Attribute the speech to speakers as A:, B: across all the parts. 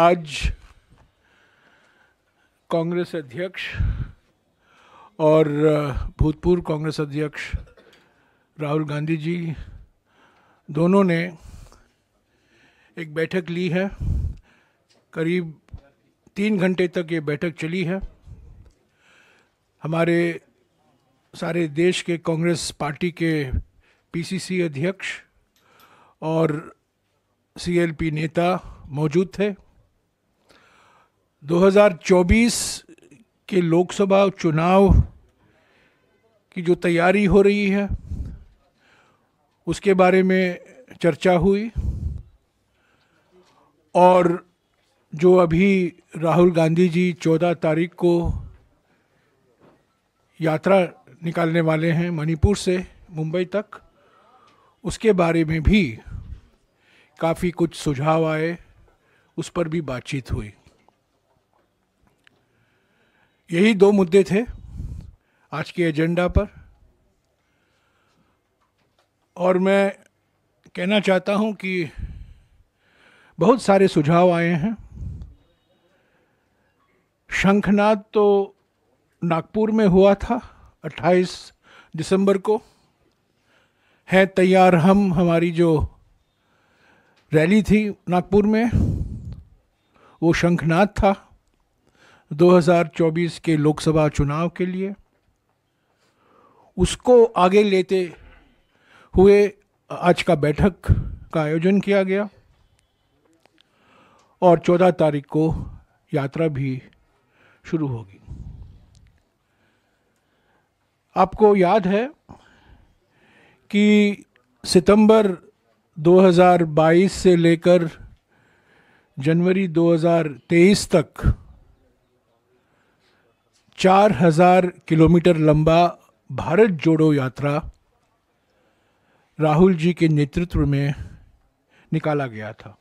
A: आज कांग्रेस अध्यक्ष और भूतपूर्व कांग्रेस अध्यक्ष राहुल गांधी जी दोनों ने एक बैठक ली है करीब तीन घंटे तक ये बैठक चली है हमारे सारे देश के कांग्रेस पार्टी के पीसीसी अध्यक्ष और सीएलपी नेता मौजूद थे 2024 के लोकसभा चुनाव की जो तैयारी हो रही है उसके बारे में चर्चा हुई और जो अभी राहुल गांधी जी 14 तारीख को यात्रा निकालने वाले हैं मणिपुर से मुंबई तक उसके बारे में भी काफ़ी कुछ सुझाव आए उस पर भी बातचीत हुई यही दो मुद्दे थे आज के एजेंडा पर और मैं कहना चाहता हूं कि बहुत सारे सुझाव आए हैं शंखनाद तो नागपुर में हुआ था 28 दिसंबर को है तैयार हम हमारी जो रैली थी नागपुर में वो शंखनाद था 2024 के लोकसभा चुनाव के लिए उसको आगे लेते हुए आज का बैठक का आयोजन किया गया और 14 तारीख को यात्रा भी शुरू होगी आपको याद है कि सितंबर 2022 से लेकर जनवरी 2023 तक चार हजार किलोमीटर लंबा भारत जोड़ो यात्रा राहुल जी के नेतृत्व में निकाला गया था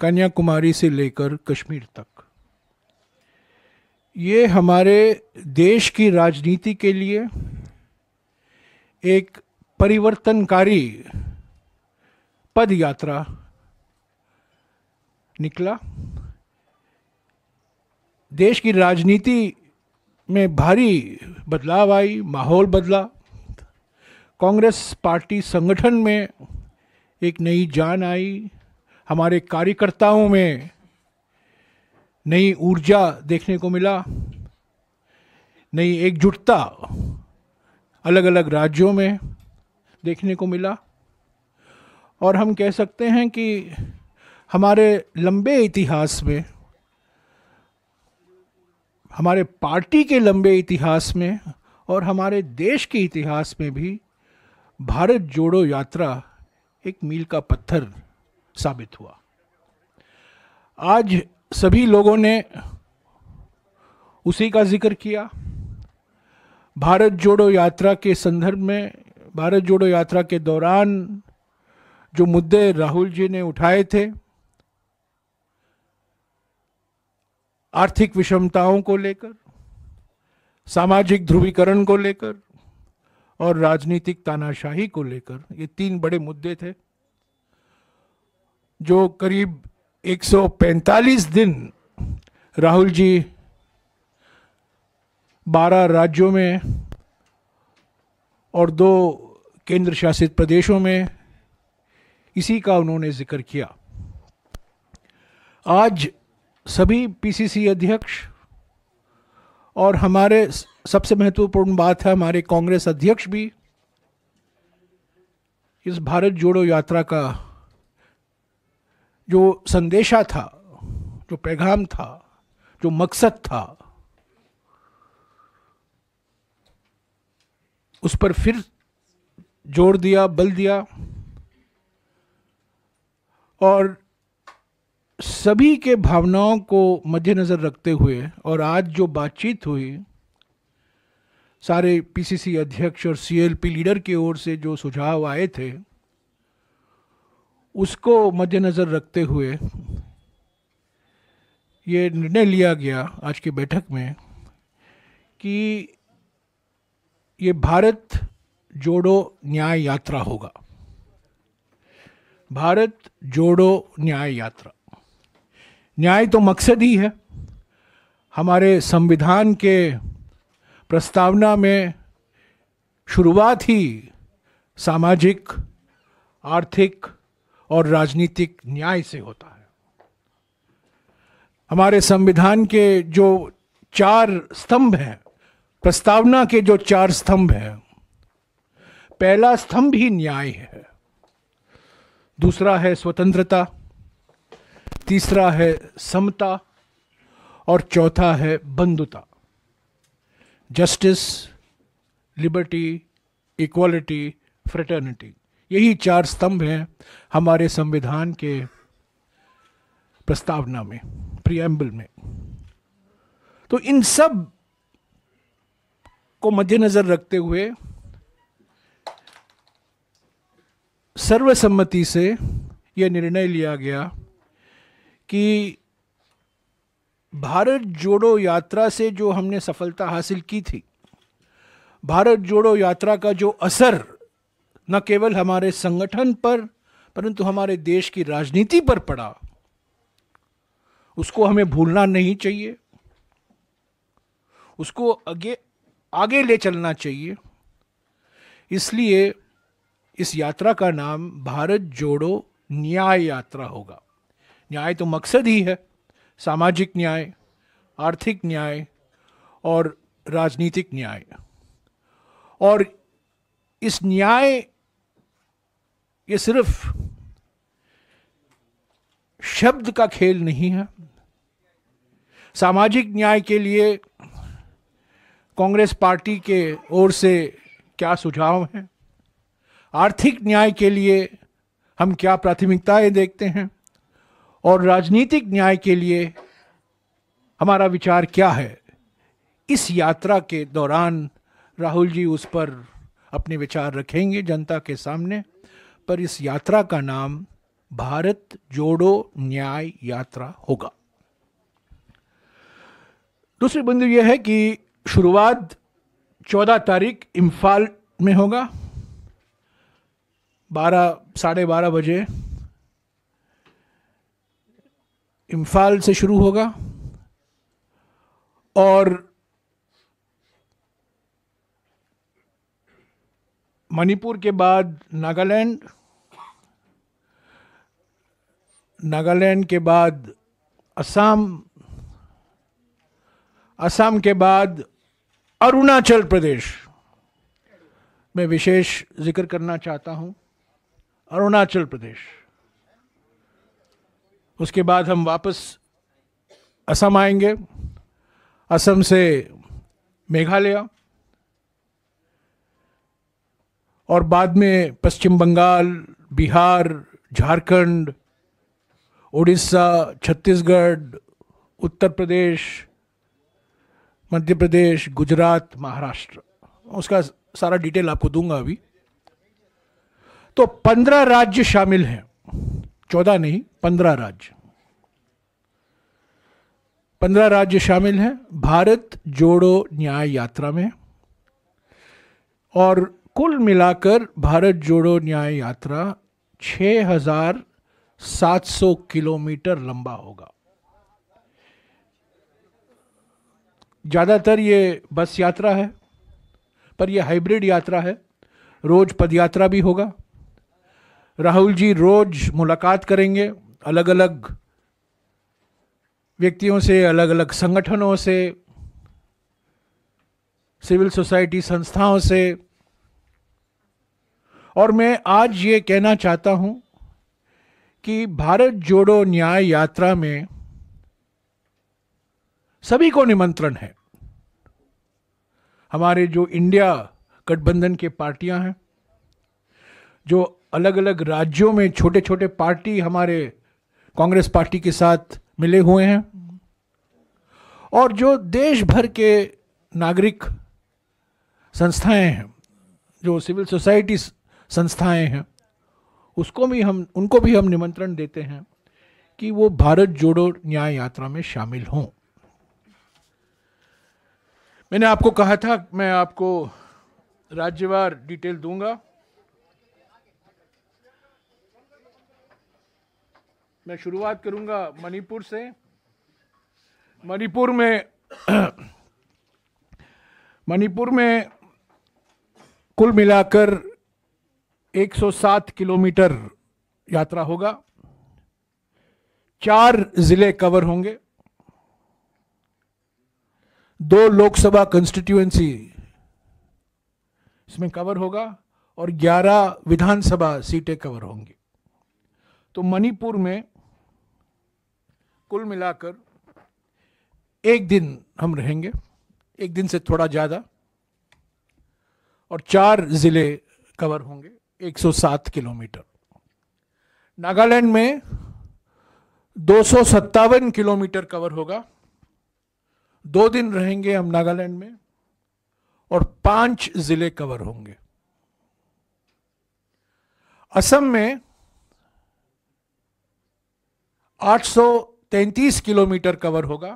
A: कन्याकुमारी से लेकर कश्मीर तक ये हमारे देश की राजनीति के लिए एक परिवर्तनकारी पद यात्रा निकला देश की राजनीति में भारी बदलाव आई माहौल बदला कांग्रेस पार्टी संगठन में एक नई जान आई हमारे कार्यकर्ताओं में नई ऊर्जा देखने को मिला नई एकजुटता अलग अलग राज्यों में देखने को मिला और हम कह सकते हैं कि हमारे लंबे इतिहास में हमारे पार्टी के लंबे इतिहास में और हमारे देश के इतिहास में भी भारत जोड़ो यात्रा एक मील का पत्थर साबित हुआ आज सभी लोगों ने उसी का जिक्र किया भारत जोड़ो यात्रा के संदर्भ में भारत जोड़ो यात्रा के दौरान जो मुद्दे राहुल जी ने उठाए थे आर्थिक विषमताओं को लेकर सामाजिक ध्रुवीकरण को लेकर और राजनीतिक तानाशाही को लेकर ये तीन बड़े मुद्दे थे जो करीब 145 दिन राहुल जी 12 राज्यों में और दो केंद्र शासित प्रदेशों में इसी का उन्होंने जिक्र किया आज सभी पीसीसी अध्यक्ष और हमारे सबसे महत्वपूर्ण बात है हमारे कांग्रेस अध्यक्ष भी इस भारत जोड़ो यात्रा का जो संदेशा था जो पैगाम था जो मकसद था उस पर फिर जोर दिया बल दिया और सभी के भावनाओं को मद्देनज़र रखते हुए और आज जो बातचीत हुई सारे पीसीसी अध्यक्ष और सीएलपी लीडर की ओर से जो सुझाव आए थे उसको मद्देनज़र रखते हुए ये निर्णय लिया गया आज की बैठक में कि ये भारत जोड़ो न्याय यात्रा होगा भारत जोड़ो न्याय यात्रा न्याय तो मकसद ही है हमारे संविधान के प्रस्तावना में शुरुआत ही सामाजिक आर्थिक और राजनीतिक न्याय से होता है हमारे संविधान के जो चार स्तंभ हैं प्रस्तावना के जो चार स्तंभ हैं पहला स्तंभ ही न्याय है दूसरा है स्वतंत्रता तीसरा है समता और चौथा है बंधुता जस्टिस लिबर्टी इक्वालिटी फ्रेटर्निटी यही चार स्तंभ हैं हमारे संविधान के प्रस्तावना में प्रियम्बल में तो इन सब को मद्देनजर रखते हुए सर्वसम्मति से यह निर्णय लिया गया कि भारत जोड़ो यात्रा से जो हमने सफलता हासिल की थी भारत जोड़ो यात्रा का जो असर न केवल हमारे संगठन पर परंतु हमारे देश की राजनीति पर पड़ा उसको हमें भूलना नहीं चाहिए उसको आगे आगे ले चलना चाहिए इसलिए इस यात्रा का नाम भारत जोड़ो न्याय यात्रा होगा न्याय तो मकसद ही है सामाजिक न्याय आर्थिक न्याय और राजनीतिक न्याय और इस न्याय ये सिर्फ शब्द का खेल नहीं है सामाजिक न्याय के लिए कांग्रेस पार्टी के ओर से क्या सुझाव हैं आर्थिक न्याय के लिए हम क्या प्राथमिकताएं देखते हैं और राजनीतिक न्याय के लिए हमारा विचार क्या है इस यात्रा के दौरान राहुल जी उस पर अपने विचार रखेंगे जनता के सामने पर इस यात्रा का नाम भारत जोड़ो न्याय यात्रा होगा दूसरी बिंदु यह है कि शुरुआत 14 तारीख इम्फाल में होगा बारह साढ़े बारह बजे इम्फाल से शुरू होगा और मणिपुर के बाद नागालैंड नागालैंड के बाद असम असम के बाद अरुणाचल प्रदेश में विशेष जिक्र करना चाहता हूँ अरुणाचल प्रदेश उसके बाद हम वापस असम आएंगे असम से मेघालय और बाद में पश्चिम बंगाल बिहार झारखंड उड़ीसा छत्तीसगढ़ उत्तर प्रदेश मध्य प्रदेश गुजरात महाराष्ट्र उसका सारा डिटेल आपको दूंगा अभी तो पंद्रह राज्य शामिल हैं चौदह नहीं पंद्रह राज्य पंद्रह राज्य शामिल हैं भारत जोड़ो न्याय यात्रा में और कुल मिलाकर भारत जोड़ो न्याय यात्रा 6,700 किलोमीटर लंबा होगा ज़्यादातर ये बस यात्रा है पर यह हाइब्रिड यात्रा है रोज़ पदयात्रा भी होगा राहुल जी रोज मुलाकात करेंगे अलग अलग व्यक्तियों से अलग अलग संगठनों से सिविल सोसाइटी संस्थाओं से और मैं आज ये कहना चाहता हूं कि भारत जोड़ो न्याय यात्रा में सभी को निमंत्रण है हमारे जो इंडिया गठबंधन के पार्टियां हैं जो अलग अलग राज्यों में छोटे छोटे पार्टी हमारे कांग्रेस पार्टी के साथ मिले हुए हैं और जो देश भर के नागरिक संस्थाएं हैं जो सिविल सोसाइटी संस्थाएं हैं उसको भी हम उनको भी हम निमंत्रण देते हैं कि वो भारत जोड़ो न्याय यात्रा में शामिल हों मैंने आपको कहा था मैं आपको राज्यवार डिटेल दूंगा मैं शुरुआत करूंगा मणिपुर से मणिपुर में मणिपुर में कुल मिलाकर 107 किलोमीटर यात्रा होगा चार जिले कवर होंगे दो लोकसभा कंस्टिट्यूएंसी इसमें कवर होगा और 11 विधानसभा सीटें कवर होंगी तो मणिपुर में कुल मिलाकर एक दिन हम रहेंगे एक दिन से थोड़ा ज़्यादा और चार ज़िले कवर होंगे 107 किलोमीटर नागालैंड में दो किलोमीटर कवर होगा दो दिन रहेंगे हम नागालैंड में और पांच ज़िले कवर होंगे असम में तैतीस किलोमीटर कवर होगा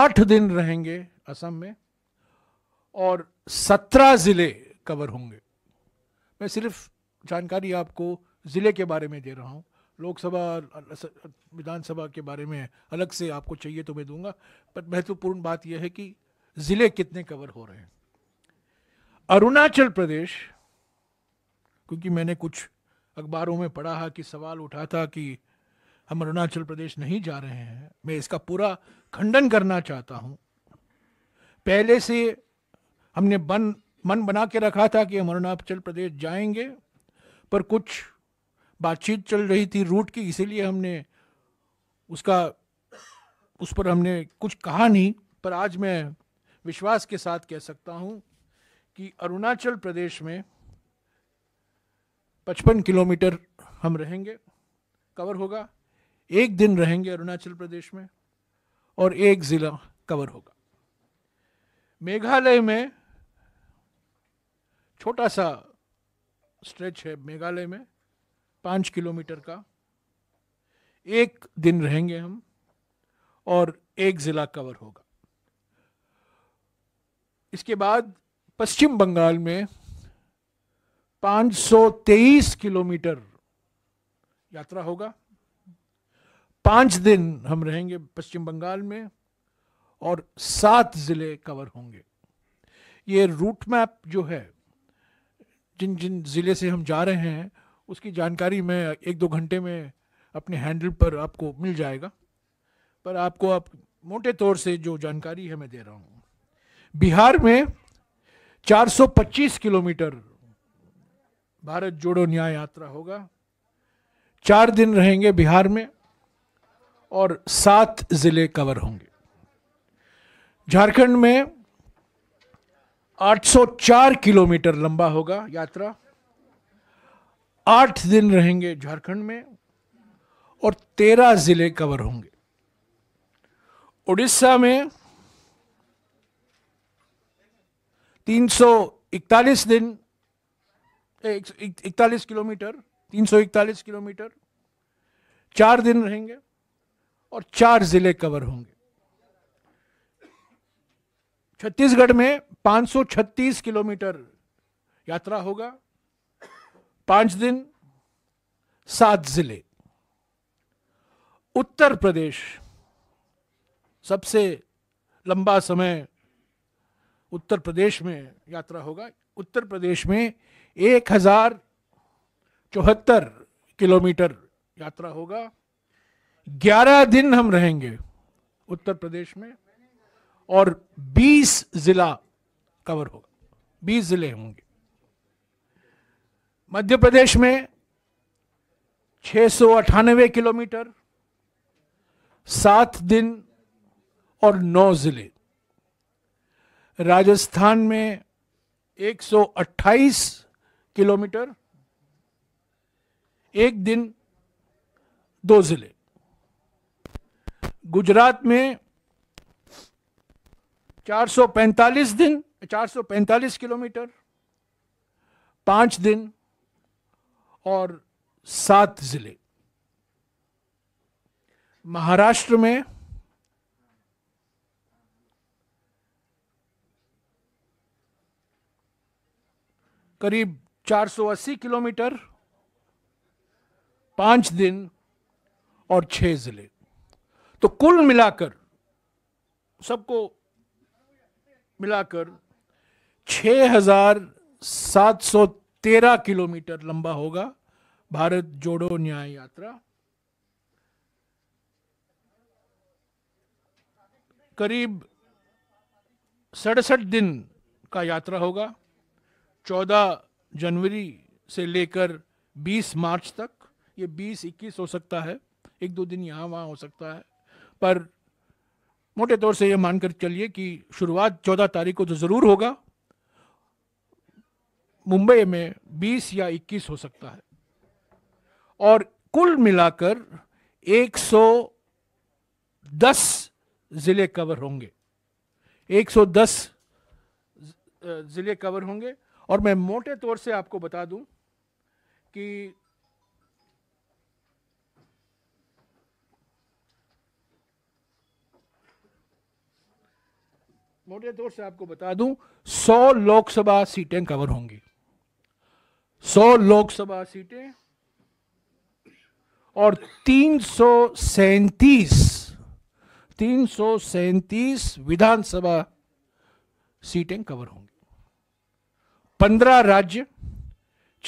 A: आठ दिन रहेंगे असम में और सत्रह ज़िले कवर होंगे मैं सिर्फ जानकारी आपको ज़िले के बारे में दे रहा हूँ लोकसभा विधानसभा के बारे में अलग से आपको चाहिए तो मैं दूंगा पर महत्वपूर्ण बात यह है कि ज़िले कितने कवर हो रहे हैं अरुणाचल प्रदेश क्योंकि मैंने कुछ अखबारों में पढ़ा है कि सवाल उठा था कि हम अरुणाचल प्रदेश नहीं जा रहे हैं मैं इसका पूरा खंडन करना चाहता हूँ पहले से हमने बन मन बना के रखा था कि हम अरुणाचल प्रदेश जाएंगे पर कुछ बातचीत चल रही थी रूट की इसीलिए हमने उसका उस पर हमने कुछ कहा नहीं पर आज मैं विश्वास के साथ कह सकता हूँ कि अरुणाचल प्रदेश में 55 किलोमीटर हम रहेंगे कवर होगा एक दिन रहेंगे अरुणाचल प्रदेश में और एक जिला कवर होगा मेघालय में छोटा सा स्ट्रेच है मेघालय में पांच किलोमीटर का एक दिन रहेंगे हम और एक जिला कवर होगा इसके बाद पश्चिम बंगाल में 523 किलोमीटर यात्रा होगा पांच दिन हम रहेंगे पश्चिम बंगाल में और सात ज़िले कवर होंगे ये रूट मैप जो है जिन जिन ज़िले से हम जा रहे हैं उसकी जानकारी मैं एक दो घंटे में अपने हैंडल पर आपको मिल जाएगा पर आपको आप मोटे तौर से जो जानकारी है मैं दे रहा हूँ बिहार में 425 किलोमीटर भारत जोड़ो न्याय यात्रा होगा चार दिन रहेंगे बिहार में और सात ज़िले कवर होंगे झारखंड में 804 किलोमीटर लंबा होगा यात्रा आठ दिन रहेंगे झारखंड में और तेरह ज़िले कवर होंगे उड़ीसा में 341 दिन इकतालीस किलोमीटर 341 किलोमीटर चार दिन रहेंगे और चार जिले कवर होंगे छत्तीसगढ़ में 536 किलोमीटर यात्रा होगा पांच दिन सात जिले उत्तर प्रदेश सबसे लंबा समय उत्तर प्रदेश में यात्रा होगा उत्तर प्रदेश में एक हजार चौहत्तर किलोमीटर यात्रा होगा ग्यारह दिन हम रहेंगे उत्तर प्रदेश में और बीस जिला कवर होगा बीस जिले होंगे मध्य प्रदेश में सौ अठानवे किलोमीटर सात दिन और नौ जिले राजस्थान में एक सौ अट्ठाईस किलोमीटर एक दिन दो जिले गुजरात में 445 दिन 445 किलोमीटर पांच दिन और सात जिले महाराष्ट्र में करीब 480 किलोमीटर पांच दिन और छह जिले तो कुल मिलाकर सबको मिलाकर 6,713 किलोमीटर लंबा होगा भारत जोड़ो न्याय यात्रा करीब सड़सठ दिन का यात्रा होगा 14 जनवरी से लेकर 20 मार्च तक ये 20 21 हो सकता है एक दो दिन यहाँ वहाँ हो सकता है पर मोटे तौर से यह मानकर चलिए कि शुरुआत 14 तारीख को तो ज़रूर होगा मुंबई में 20 या 21 हो सकता है और कुल मिलाकर 110 ज़िले कवर होंगे 110 ज़िले कवर होंगे और मैं मोटे तौर से आपको बता दूं कि मोटे तौर से आपको बता दूं 100 लोकसभा सीटें कवर होंगी 100 लोकसभा सीटें और तीन सौ सैतीस विधानसभा सीटें कवर होंगी पंद्रह राज्य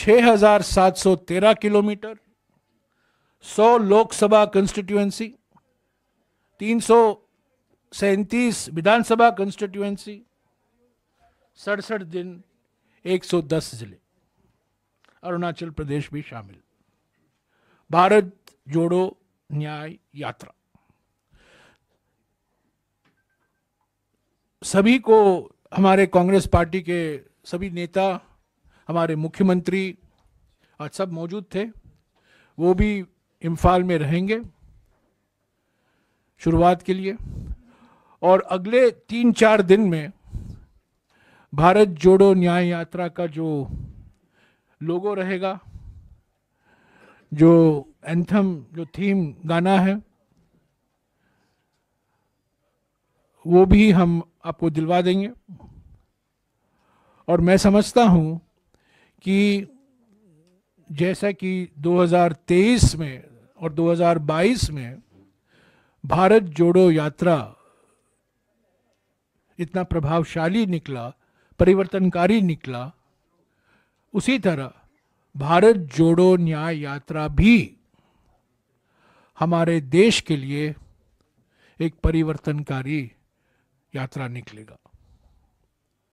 A: 6,713 किलोमीटर 100 लोकसभा कंस्टिट्यूएंसी सौ सैंतीस विधानसभा कंस्टिट्यूएंसी सड़सठ दिन 110 जिले अरुणाचल प्रदेश भी शामिल भारत जोड़ो न्याय यात्रा सभी को हमारे कांग्रेस पार्टी के सभी नेता हमारे मुख्यमंत्री आज सब मौजूद थे वो भी इम्फाल में रहेंगे शुरुआत के लिए और अगले तीन चार दिन में भारत जोड़ो न्याय यात्रा का जो लोगो रहेगा जो एंथम जो थीम गाना है वो भी हम आपको दिलवा देंगे और मैं समझता हूँ कि जैसा कि 2023 में और 2022 में भारत जोड़ो यात्रा इतना प्रभावशाली निकला परिवर्तनकारी निकला उसी तरह भारत जोड़ो न्याय यात्रा भी हमारे देश के लिए एक परिवर्तनकारी यात्रा निकलेगा